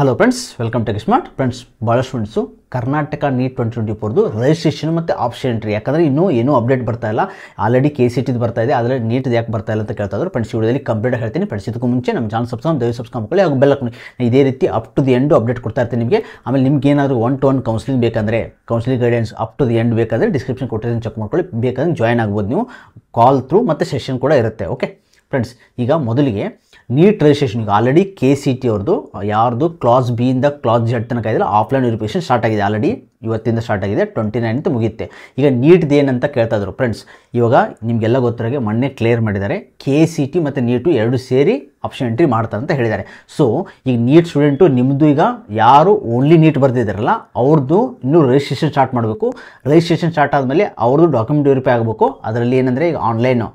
hello friends welcome to smart friends ಭಾಳ students Karnataka NEET twenty twenty ಫೋರ್ದು registration ಮತ್ತು option entry ಯಾಕಂದರೆ ಇನ್ನೂ ಏನೂ ಅಪ್ಡೇಟ್ ಬರ್ತಾ ಇಲ್ಲ ಆಲ್ರೆಡಿ ಕೆ ಸಿ ಟಿದು ಬರ್ತಾ ಇದೆ ಆದರೆ ನೀಟ್ ಯಾಕೆ ಬರ್ತಾ ಇಲ್ಲ ಅಂತ ಕೇಳ್ತಾ ಇದ್ರು ಫ್ರೆಂಡ್ಸ್ ವಿಡಿಯೋದಲ್ಲಿ ಕಂಪ್ಲೀಟ್ ಹೇಳ್ತೀನಿ ಫ್ರೆಂಡ್ಸ್ ಇದಕ್ಕೂ ಮುಂಚೆ ನಮ್ಮ ಚಾನಲ್ ಸಬ್ಸ್ಕ್ರೈಬ್ ದಯವಿಟ್ಟು ಸಬ್ಸ್ಕ್ರೈಬ್ ಮಾಡ್ಕೊಳ್ಳಿ ಹಾಗೂ ಬೆಲ್ ಹಾಕೊಂಡು ಇದೇ ರೀತಿ up to the end update ಕೊಡ್ತಾ ಇರ್ತೀನಿ ನಿಮಗೆ ಆಮೇಲೆ ನಿಮ್ಗೆ ಏನಾದರೂ ಒನ್ ಟು ಒನ್ ಕೌನ್ಸಿಲಿಂಗ್ ಬೇಕಂದರೆ counselling guidance up to the end ಬೇಕಾದರೆ ಡಿಸ್ಕ್ರಿಪ್ಷನ್ ಕೊಟ್ಟಿದ್ದೀನಿ ಚೆಕ್ ಮಾಡ್ಕೊಳ್ಳಿ ಬೇಕಂದ್ರೆ ಜಾಯ್ನ್ ಆಗ್ಬೋದು ನೀವು ಕಾಲ್ ಥ್ರೂ ಮತ್ತು ಸೆಷನ್ ಕೂಡ ಇರುತ್ತೆ ಓಕೆ ಫ್ರೆಂಡ್ಸ್ ಈಗ ಮೊದಲಿಗೆ ನೀಟ್ ರಿಜಿಸ್ಟ್ರೇಷನ್ ಈಗ ಆಲ್ರೆಡಿ ಕೆ ಸಿ ಟಿ ಅವ್ರದ್ದು ಯಾರ್ದು ಕ್ಲಾಸ್ ಬಿಯಿಂದ ಕ್ಲಾಸ್ ಜೆಡ್ ತನಕ ಇದೆಯಲ್ಲ ಆಫ್ಲೈನ್ ವೆರಿಫಿಕೇಷನ್ ಸ್ಟಾರ್ಟ್ ಆಗಿದೆ ಆಲ್ರೆಡಿ ಇವತ್ತಿಂದ ಸ್ಟಾರ್ಟ್ ಆಗಿದೆ ಟ್ವೆಂಟಿ ನೈನ್ತ್ ಮುಗಿಯುತ್ತೆ ಈಗ ನೀಟ್ದು ಏನಂತ ಕೇಳ್ತಾ ಇದ್ರು ಫ್ರೆಂಡ್ಸ್ ಇವಾಗ ನಿಮಗೆಲ್ಲ ಗೊತ್ತಿರೋಗೆ ಮೊನ್ನೆ ಕ್ಲಿಯರ್ ಮಾಡಿದ್ದಾರೆ ಕೆ ಸಿ ಟಿ ಮತ್ತು ನೀಟು ಎರಡು ಸೇರಿ ಆಪ್ಷನ್ ಎಂಟ್ರಿ ಮಾಡ್ತಾರೆ ಅಂತ ಹೇಳಿದ್ದಾರೆ ಸೊ ಈಗ ನೀಟ್ ಸ್ಟೂಡೆಂಟು ನಿಮ್ಮದು ಈಗ ಯಾರು ಓನ್ಲಿ ನೀಟ್ ಬರ್ತಿದ್ದಾರಲ್ಲ ಅವ್ರದ್ದು ಇನ್ನೂ ರಿಜಿಸ್ಟ್ರೇಷನ್ ಸ್ಟಾರ್ಟ್ ಮಾಡಬೇಕು ರಿಜಿಸ್ಟ್ರೇಷನ್ ಸ್ಟಾರ್ಟ್ ಆದಮೇಲೆ ಅವ್ರದ್ದು ಡಾಕ್ಯುಮೆಂಟ್ ವೆರಿಫೈ ಆಗಬೇಕು ಅದರಲ್ಲಿ ಏನಂದರೆ ಈಗ ಆನ್ಲೈನು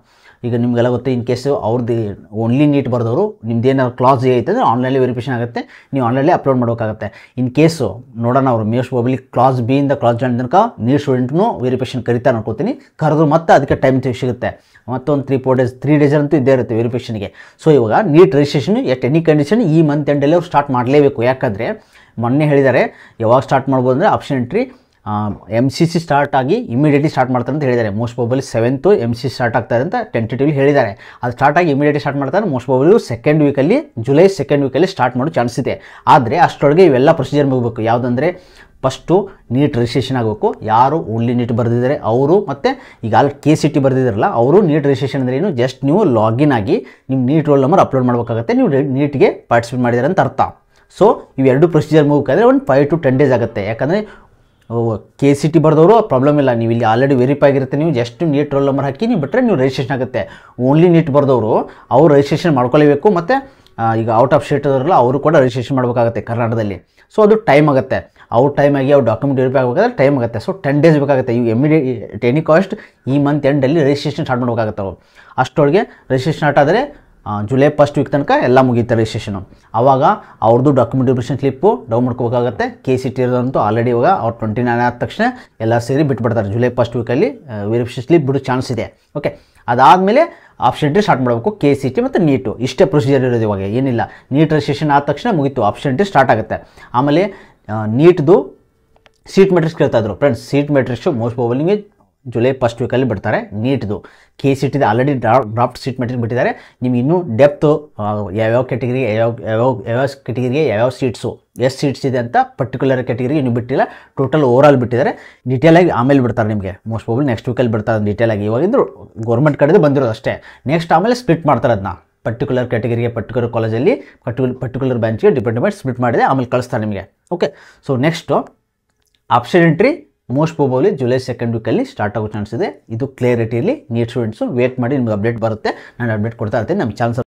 ಈಗ ನಿಮಗೆಲ್ಲ ಗೊತ್ತೆ ಇನ್ ಕೇಸ್ ಅವ್ರದ್ದು ಓನ್ಲಿ ನೀಟ್ ಬರೆದವರು ನಿಮ್ದು ಏನಾದ್ರು ಕ್ಲಾಸ್ ಐತೆ ಅಂದರೆ ಆನ್ಲೈನಲ್ಲಿ ವೆರಿಫಿಕೇಷನ್ ಆಗುತ್ತೆ ನೀವು ಆನ್ಲೈನಲ್ಲಿ ಅಪ್ಲೋಡ್ ಮಾಡೋಕ್ಕಾಗುತ್ತೆ ಇನ್ ಕೇಸು ನೋಡೋಣ ಅವರು ಮೇಶ್ ಪಬ್ಲಿಕ್ ಕ್ಲಾಸ್ ಬಿ ಇಂದ ಕ್ಲಾಸ್ ಜಾಯಿನ್ ತನಕ ನೀಟ್ ಸ್ಟೂಡೆಂಟ್ನು ವೆರಿಫಿಕೇಷನ್ ಕರಿತಾರೆ ಅನ್ಕೋತೀನಿ ಕರೆದ್ರು ಮತ್ತೆ ಅದಕ್ಕೆ ಟೈಮ್ ಸಿಗುತ್ತೆ ಮತ್ತೊಂದು three four days three days ಅಂತೂ ಇದ್ದೇ ಇರುತ್ತೆ ವೆರಿಫಿಕೇಷನ್ಗೆ ಸೊ ಇವಾಗ NEET registration at any condition ಈ ಮಂತ್ ಎಂಡಲ್ಲಿ ಅವ್ರು ಸ್ಟಾರ್ಟ್ ಮಾಡಲೇಬೇಕು ಯಾಕಂದರೆ ಮೊನ್ನೆ ಹೇಳಿದ್ದಾರೆ ಯಾವಾಗ ಸ್ಟಾರ್ಟ್ ಮಾಡ್ಬೋದು ಅಂದರೆ option entry M C C start ಆಗಿ ಇಮಿಡಿಯೇಟ್ಲಿ ಸ್ಟಾರ್ಟ್ ಮಾಡ್ತಾರೆ ಅಂತ ಹೇಳಿದ್ದಾರೆ most probably seventh M C ಸ್ಟಾರ್ಟ್ ಆಗ್ತಾರೆ ಅಂತ ಟೆಂಟೇಟಿವ್ಲಿ ಹೇಳಿದ್ದಾರೆ ಅದು ಸ್ಟಾರ್ಟ್ ಆಗಿ ಇಮಿಡಿಯೇಟ್ಲಿ ಸ್ಟಾರ್ಟ್ ಮಾಡ್ತಾರೆ ಮೋಸ್ಟ್ ಬಾಬಲಿ ಸೆಕೆಂಡ್ ವೀಕಲ್ಲಿ ಜುಲೈ ಸೆಕೆಂಡ್ ವೀಕಲ್ಲಿ ಸ್ಟಾರ್ಟ್ ಮಾಡೋ ಚಾನ್ಸ್ ಇದೆ ಆದರೆ ಅಷ್ಟರೊಳಗೆ ಇವೆಲ್ಲ ಪ್ರೊಸೀಜರ್ ಮುಗಬೇಕು ಯಾವುದಂದ್ರೆ ಫಸ್ಟು ನೀಟ್ ರಿಜಿಸ್ಟ್ರೇಷನ್ ಆಗಬೇಕು ಯಾರು ಓನ್ಲಿ ನೀಟ್ ಬರೆದಿದ್ದಾರೆ ಅವರು ಮತ್ತು ಈಗ ಅಲ್ಲಿ ಕೆ ಸಿ ಟಿ ಬರೆದಿದ್ದಾರಲ್ಲ ಅವರು ನೀಟ್ ರಿಜಿಸ್ಟ್ರೇಷನ್ ಅಂದರೆ ಏನು ಜಸ್ಟ್ ನೀವು ಲಾಗಿನ್ ಆಗಿ ನಿಮ್ಮ ನೀಟ್ ರೋಲ್ ನಂಬರ್ ಅಪ್ಲೋಡ್ ಮಾಡಬೇಕಾಗತ್ತೆ ನೀವು ನೀಟ್ಗೆ ಪಾರ್ಟಿಸಿಪೇಟ್ ಮಾಡಿದ್ದಾರೆ ಅಂತ ಅರ್ಥ ಸೊ ಇವೆರಡು ಪ್ರೊಸೀಜರ್ ಮುಗಬೇಕಾದ್ರೆ ಒಂದು ಫೈವ್ ಟು ಟೆನ್ ಡೇಸ್ ಆಗುತ್ತೆ ಯಾಕಂದರೆ ಕೆ ಸಿ ಟಿ ಬರೆದವರು ಪ್ರಾಬ್ಲಮ್ ಇಲ್ಲ ನೀವು ಇಲ್ಲಿ ಆಲ್ರೆಡಿ ವೆರಿಫೈ ಆಗಿರುತ್ತೆ ನೀವು ಜಸ್ಟ್ ನೀಟ್ ರೋಲ್ ನಂಬರ್ ಹಾಕಿ ನೀವು ಬಿಟ್ಟರೆ ನೀವು ರಿಜಿಸ್ಟ್ರೇಷನ್ ಆಗುತ್ತೆ ಓನ್ಲಿ ನೀಟ್ ಬರೆದವರು ಅವರು ರಿಜಿಸ್ಟ್ರೇಷನ್ ಮಾಡ್ಕೊಳ್ಬೇಕು ಮತ್ತು ಈಗ ಔಟ್ ಆಫ್ ಸ್ಟೇಟ್ ಅದರಲ್ಲ ಅವರು ಕೂಡ ರಿಜಿಸ್ಟ್ರೇಷನ್ ಮಾಡಬೇಕಾಗುತ್ತೆ ಕರ್ನಾಟಕದಲ್ಲಿ ಸೊ ಅದು ಟೈಮ್ ಆಗುತ್ತೆ ಅವ್ರ ಆಗಿ ಅವ್ರು ಡಾಕ್ಯುಮೆಂಟ್ ಆಗಬೇಕಾದ್ರೆ ಟೈಮ್ ಆಗುತ್ತೆ ಸೊ ಟೆನ್ ಡೇಸ್ ಬೇಕಾಗುತ್ತೆ ಇವು ಎಮಿಡಿಯೇಟ್ ಎನಿ ಕಾಸ್ಟ್ ಈ ಮಂತ್ ಎಂಡಲ್ಲಿ ರಿಜಿಸ್ಟ್ರೇಷನ್ ಸ್ಟಾರ್ಟ್ ಮಾಡಬೇಕಾಗುತ್ತೆ ಅವರು ಅಷ್ಟೊಳಗೆ ರಿಜಿಸ್ಟ್ರೇಷನ್ ಸ್ಟಾರ್ಟ್ ಆದರೆ ಜುಲೈ ಫಸ್ಟ್ ವೀಕ್ ತನಕ ಎಲ್ಲ ಮುಗೀತಾರೆ ರಿಜಿಸ್ಟ್ರೇಷನು ಆವಾಗ ಅವ್ರದ್ದು ಡಾಕ್ಯುಮೆಂಟೇಷನ್ ಸ್ಲಿಪ್ಪು ಡೌನ್ ಮಾಡ್ಕೋಬೇಕಾಗತ್ತೆ ಕೆ ಸಿ ಟಿ ಇರೋದಂತೂ ಆಲ್ರೆಡಿ ಇವಾಗ ಅವ್ರು ಟ್ವೆಂಟಿ ನೈನ್ ಆದ ತಕ್ಷಣ ಎಲ್ಲ ಸೇರಿ ಬಿಟ್ಬಿಡ್ತಾರೆ ಜುಲೈ ಫಸ್ಟ್ ವೀಕಲ್ಲಿ ವೆರಿಫಿಕೇಷನ್ ಸ್ಲಿಪ್ ಬಿಡೋ ಚಾನ್ಸ್ ಇದೆ ಓಕೆ ಅದಾದಮೇಲೆ ಆಪ್ಷನ್ ಟಿ ಸ್ಟಾರ್ಟ್ ಮಾಡಬೇಕು ಕೆ ಸಿ ಟಿ ಮತ್ತು ನೀಟು ಇಷ್ಟೇ ಪ್ರೊಸೀಜರ್ ಇರೋದು ಇವಾಗ ಏನಿಲ್ಲ ನೀಟ್ ರಿಜಿಸ್ಟ್ರೇಷನ್ ಆದ ತಕ್ಷಣ ಮುಗೀತು ಆಪ್ಷನ್ ಟಿ ಸ್ಟಾರ್ಟ್ ಆಗುತ್ತೆ ಆಮೇಲೆ ನೀಟ್ದು ಸೀಟ್ ಮೆಟ್ರಿಕ್ಸ್ ಕೇಳ್ತಾ ಇದ್ರು friends seat matrix most probably July first ವೀಕಲ್ಲಿ ಬಿಡ್ತಾರೆ ನೀಟ್ದು ಕೆ ಸಿ ಟಿದು ಆಲ್ರೆಡಿ ಡ್ರಾಫ್ಟ್ ಸೀಟ್ ಮೆಟೀರಿಯಲ್ ಬಿಟ್ಟಿದ್ದಾರೆ ನಿಮ್ಗೆ ಇನ್ನೂ ಡೆಪ್ತು ಯಾವ್ಯಾವ ಕ್ಯಾಟಗರಿ ಯಾವ ಯಾವ ಯಾವ್ಯಾವ ಕೆಟಗರಿಗೆ ಯಾವ್ಯಾವ ಸೀಟ್ಸು ಎಷ್ಟು ಸೀಟ್ಸ್ ಇದೆ ಅಂತ ಪರ್ಟಿಕ್ಯುಲರ್ ಕೆಟಗರಿಗೆ ಇನ್ನೂ ಬಿಟ್ಟಿಲ್ಲ ಟೋಟಲ್ ಓವರ್ ಆಲ್ ಬಿಟ್ಟಿದ್ದಾರೆ ಡೀಟೇಲಾಗಿ ಆಮೇಲೆ ಬಿಡ್ತಾರೆ ನಿಮಗೆ ಮೋಸ್ಟ್ ಪ್ರಾಬ್ಲಿ ನೆಕ್ಸ್ಟ್ ವೀಕಲ್ಲಿ ಬಿಡ್ತಾರೆ ಡೀಟೇಲಾಗಿ ಇವಾಗಿದ್ರು ಗೌರ್ಮೆಂಟ್ ಕಡೆದು ಬಂದಿರೋದು ಅಷ್ಟೇ ನೆಕ್ಸ್ಟ್ ಆಮೇಲೆ ಸ್ಪ್ಲಿಟ್ ಮಾಡ್ತಾರೆ ಅದನ್ನ ಪರ್ಟಿಕ್ಯುಲರ್ ಕ್ಯಾಟಗರಿಗೆ ಪರ್ಟಿಕ್ಯುಲರ್ ಕಾಲೇಜಲ್ಲಿ ಪರ್ಟಿಕ್ಯುಲರ್ ಪರ್ಟಿಕ್ಯುಲರ್ ಬ್ಯಾಂಚ್ಗೆ ಡಿಪೆಂಡ್ ಮಾಡಿ ಸ್ಪ್ಲಿಟ್ ಮಾಡಿದೆ ಆಮೇಲೆ ಕಳಿಸ್ತಾರೆ ನಿಮಗೆ okay so next option entry most probably July second ವೀಕಲ್ಲಿ ಸ್ಟಾರ್ಟ್ ಆಗೋ ಚಾನ್ಸ್ ಇದೆ ಇದು ಕ್ಲಿಯರಿಟಿಯಲ್ಲಿ ನೀಟ್ ಸ್ಟೂಡೆಂಟ್ಸು ವೇಟ್ ಮಾಡಿ ನಿಮ್ಗೆ ಅಪ್ಡೇಟ್ ಬರುತ್ತೆ ನಾನು ಅಪ್ಡೇಟ್ ಕೊಡ್ತಾ ಇರ್ತೀನಿ ನಮ್ಮ ಚಾನ್ಸ್